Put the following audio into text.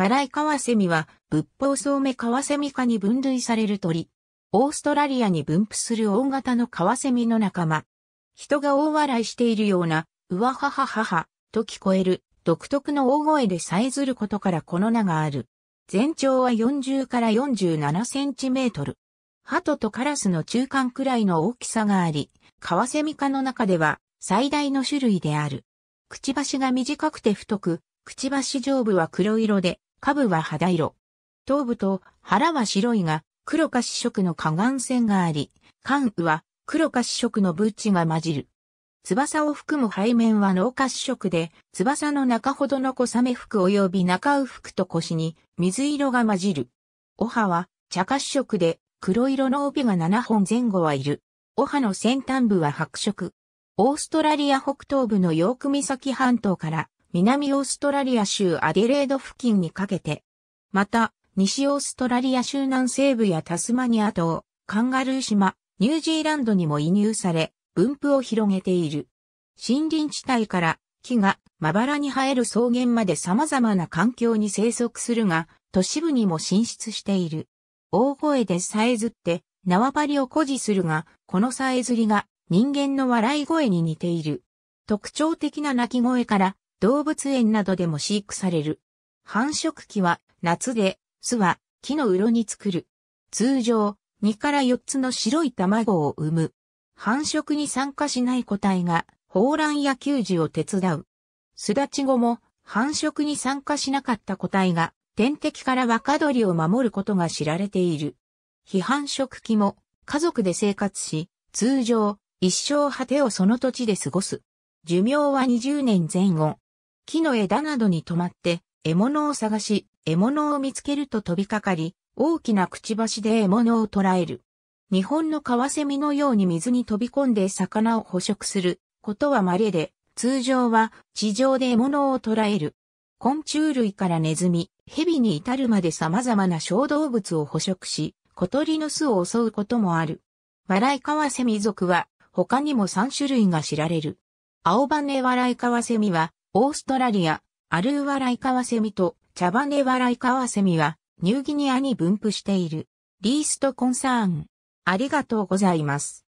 マライカワセミは、仏法草目カワセミ科に分類される鳥。オーストラリアに分布する大型のカワセミの仲間。人が大笑いしているような、うわはははは、と聞こえる、独特の大声でさえずることからこの名がある。全長は40から47センチメートル。鳩とカラスの中間くらいの大きさがあり、カワセミ科の中では最大の種類である。くちばしが短くて太く、くちばし上部は黒色で、下部は肌色。頭部と腹は白いが、黒か紫色の下眼線があり、関羽は黒か紫色のブーチが混じる。翼を含む背面は脳か紫色で、翼の中ほどの小雨服及び中羽服と腰に水色が混じる。お葉は茶褐色で、黒色の帯が7本前後はいる。お葉の先端部は白色。オーストラリア北東部のヨーク岬半島から南オーストラリア州アデレード付近にかけて、また、西オーストラリア州南西部やタスマニア島、カンガルー島、ニュージーランドにも移入され、分布を広げている。森林地帯から木がまばらに生える草原まで様々な環境に生息するが、都市部にも進出している。大声でさえずって縄張りを誇示するが、このさえずりが人間の笑い声に似ている。特徴的な鳴き声から動物園などでも飼育される。繁殖期は夏で、巣は木のうろに作る。通常、2から4つの白い卵を産む。繁殖に参加しない個体が、放卵や給餌を手伝う。巣立ち後も、繁殖に参加しなかった個体が、天敵から若鳥を守ることが知られている。非繁殖期も、家族で生活し、通常、一生果てをその土地で過ごす。寿命は20年前後。木の枝などに止まって、獲物を探し、獲物を見つけると飛びかかり、大きなくちばしで獲物を捕らえる。日本のカワセミのように水に飛び込んで魚を捕食することは稀で、通常は地上で獲物を捕らえる。昆虫類からネズミ、蛇に至るまで様々な小動物を捕食し、小鳥の巣を襲うこともある。笑いカワセミ族は他にも3種類が知られる。青羽笑いカワセミはオーストラリア、アルーワライカワセミとチャバネワライカワセミはニューギニアに分布している。リーストコンサーン。ありがとうございます。